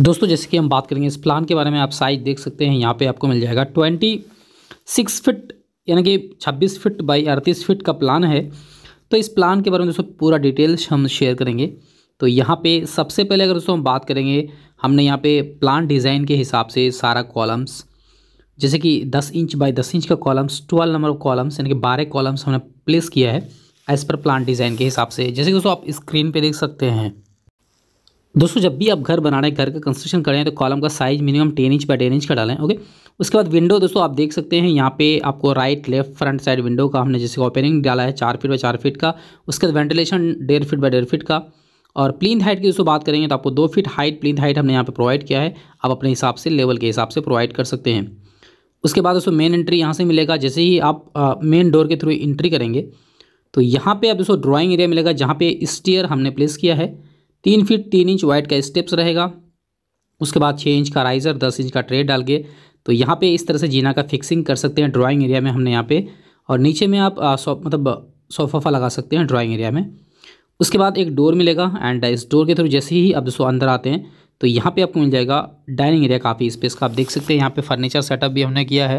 दोस्तों जैसे कि हम बात करेंगे इस प्लान के बारे में आप साइज देख सकते हैं यहाँ पे आपको मिल जाएगा ट्वेंटी सिक्स फिट यानी कि छब्बीस फिट बाई अड़तीस फिट का प्लान है तो इस प्लान के बारे में दोस्तों पूरा डिटेल्स हम शेयर करेंगे तो यहाँ पे सबसे पहले अगर दोस्तों हम बात करेंगे हमने यहाँ पे प्लान डिज़ाइन के हिसाब से सारा कॉलम्स जैसे कि दस इंच बाई दस इंच का columns twelve number of columns यानी कि बारह कॉलम्स हमने प्लेस किया है एज़ पर प्लान डिज़ाइन के हिसाब से जैसे कि दोस्तों आप स्क्रीन पर देख सकते हैं दोस्तों जब भी आप घर बनाने घर का कंस्ट्रक्शन करें तो कॉलम का size minimum ten inch by ten inch का डालें ओके उसके बाद विंडो दोस्तों आप देख सकते हैं यहाँ पे आपको right left front side window का हमने जैसे ओपनिंग डाला है चार फीट बाय चार फीट का उसके बाद वेंटिलेशन डेढ़ फीट बाय डेढ़ फीट का और प्लिन हाइट की दोस्तों बात करेंगे तो आपको दो फीट हाइट प्लिन हाइट हमने यहाँ पर प्रोवाइड किया है आप अपने हिसाब से लेवल के हिसाब से प्रोवाइड कर सकते हैं उसके बाद दोस्तों मेन एंट्री यहाँ से मिलेगा जैसे ही आप मेन डोर के थ्रू एंट्री करेंगे तो यहाँ पर आप दोस्तों ड्राॅइंग एरिया मिलेगा जहाँ पे स्टेयर हमने प्लेस किया है तीन फीट तीन इंच वाइड का स्टेप्स रहेगा उसके बाद छः इंच का राइजर दस इंच का ट्रे डाल के तो यहाँ पे इस तरह से जीना का फिक्सिंग कर सकते हैं ड्राइंग एरिया में हमने यहाँ पे और नीचे में आप सो, मतलब सोफाफा लगा सकते हैं ड्राइंग एरिया में उसके बाद एक डोर मिलेगा एंड इस डोर के थ्रू जैसे ही आप दोस्तों अंदर आते हैं तो यहाँ पर आपको मिल जाएगा डाइनिंग एरिया काफ़ी स्पेस का आप देख सकते हैं यहाँ पर फर्नीचर सेटअप भी हमने किया है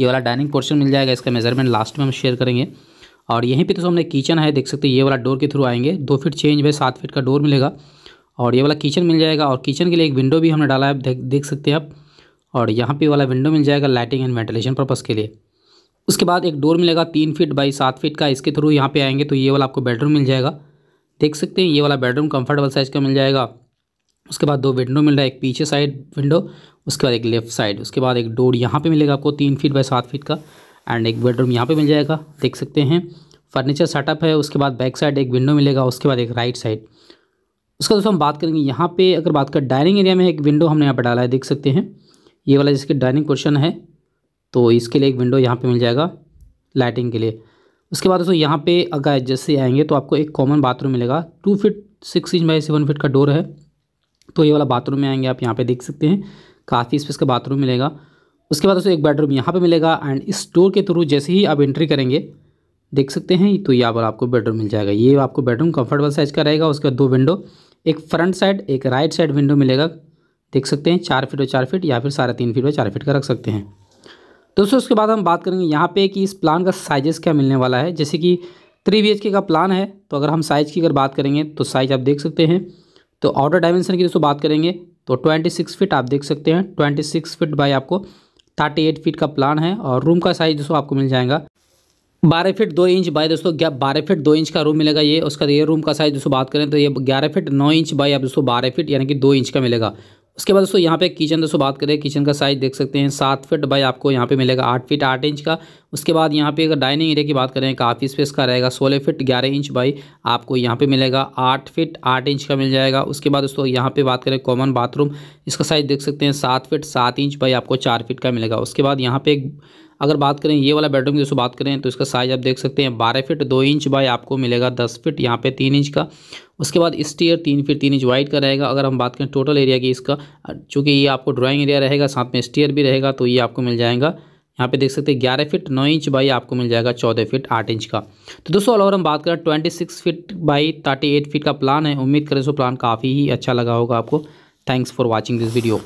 ये वाला डाइनिंग पोर्शन मिल जाएगा इसका मेजरमेंट लास्ट में हम शेयर करेंगे और यहीं पे तो हमने किचन है देख सकते हैं ये वाला डोर के थ्रू आएंगे दो फीट छः इंच बाई सात फीट का डोर मिलेगा और ये वाला किचन मिल जाएगा और किचन के लिए एक विंडो भी हमने डाला है देख देख सकते हैं आप और यहाँ पे वाला विंडो मिल जाएगा लाइटिंग एंड वेंटिलेशन पर्पज़ के लिए उसके बाद एक डोर मिलेगा तीन फीट बाई सात फीट का इसके थ्रू यहाँ पे आएंगे तो ये वाला आपको बेडरूम मिल जाएगा देख सकते हैं ये वाला बेडरूम कम्फर्टेबल साइज़ का मिल जाएगा उसके बाद दो विंडो मिल रहा है एक पीछे साइड विंडो उसके बाद एक लेफ्ट साइड उसके बाद एक डोर यहाँ पे मिलेगा आपको तीन फीट बाई सात फीट का एंड एक बेडरूम यहाँ पे मिल जाएगा देख सकते हैं फर्नीचर सेटअप है उसके बाद बैक साइड एक विंडो मिलेगा उसके बाद एक राइट साइड उसका दोस्तों हम बात करेंगे यहाँ पे अगर बात कर डाइनिंग एरिया में एक विंडो हमने यहाँ पर डाला है देख सकते हैं ये वाला जिसके डाइनिंग पोर्शन है तो इसके लिए एक विंडो यहाँ पर मिल जाएगा लाइटिंग के लिए उसके बाद दोस्तों यहाँ पर अगर जैसे आएंगे तो आपको एक कॉमन बाथरूम मिलेगा two feet six inch by seven feet का डोर है तो ये वाला बाथरूम में आएंगे आप यहाँ पे देख सकते हैं काफ़ी स्पेस का बाथरूम मिलेगा उसके बाद दोस्तों एक बेडरूम यहाँ पे मिलेगा एंड इस डोर के थ्रू जैसे ही आप एंट्री करेंगे देख सकते हैं तो यहाँ पर आपको बेडरूम मिल जाएगा ये आपको बेडरूम कंफर्टेबल साइज़ का रहेगा उसके बाद दो विंडो एक फ्रंट साइड एक राइट साइड विंडो मिलेगा देख सकते हैं चार फीट और चार फीट या फिर साढ़े तीन फीट और चार फीट का रख सकते हैं दोस्तों उसके बाद हम बात करेंगे यहाँ पे कि इस प्लान का साइजेस क्या मिलने वाला है जैसे कि थ्री बी का प्लान है तो अगर हम साइज़ की अगर बात करेंगे तो साइज़ आप देख सकते हैं तो आउटर डायमेंशन की दोस्तों बात करेंगे तो ट्वेंटी सिक्स फीट आप देख सकते हैं ट्वेंटी सिक्स फीट बाई आपको थर्टी एट फीट का प्लान है और रूम का साइज़ दोस्तों आपको मिल जाएगा बारह फीट दो इंच बाय दोस्तों बारह फीट दो इंच का रूम मिलेगा ये उसका तो ये रूम का साइज़ दोस्तों बात करें तो ये ग्यारह फीट नौ इंच बाय आप दोस्तों बारह फीट यानी कि दो इंच का मिलेगा उसके बाद दोस्तों यहाँ पे किचन दोस्तों बात करें किचन का साइज़ देख सकते हैं सात फीट बाई आपको यहाँ पे मिलेगा आठ फीट आठ इंच का उसके बाद यहाँ पे अगर डाइनिंग एरिया की बात करें काफ़ी स्पेस का रहेगा सोलह फीट ग्यारह इंच बाई आपको यहाँ पे मिलेगा आठ फीट आठ इंच का मिल जाएगा उसके बाद दोस्तों यहाँ पे बात करें कॉमन बाथरूम इसका साइज़ देख सकते हैं सात फिट सात इंच बाई आपको चार फिट का मिलेगा उसके बाद यहाँ पे अगर बात करें ये वाला बेडरूम की दोस्तों बात करें तो इसका साइज़ आप देख सकते हैं बारह फिट दो इंच बाय आपको मिलेगा दस फिट यहाँ पे तीन इंच का उसके बाद स्टीयर तीन फिट तीन इंच वाइड का रहेगा अगर हम बात करें टोटल एरिया की इसका चूँकि ये आपको ड्राॅइंग एरिया रहेगा साथ में स्टीयर भी रहेगा तो ये आपको मिल जाएगा यहाँ पे देख सकते हैं ग्यारह फिट नौ इंच बाई आपको मिल जाएगा चौदह फिट आठ इंच का तो दोस्तों ऑल ओवर हम बात करें twenty six feet by thirty eight feet का प्लान है उम्मीद करें सो प्लान काफ़ी ही अच्छा लगा होगा आपको thanks for watching this video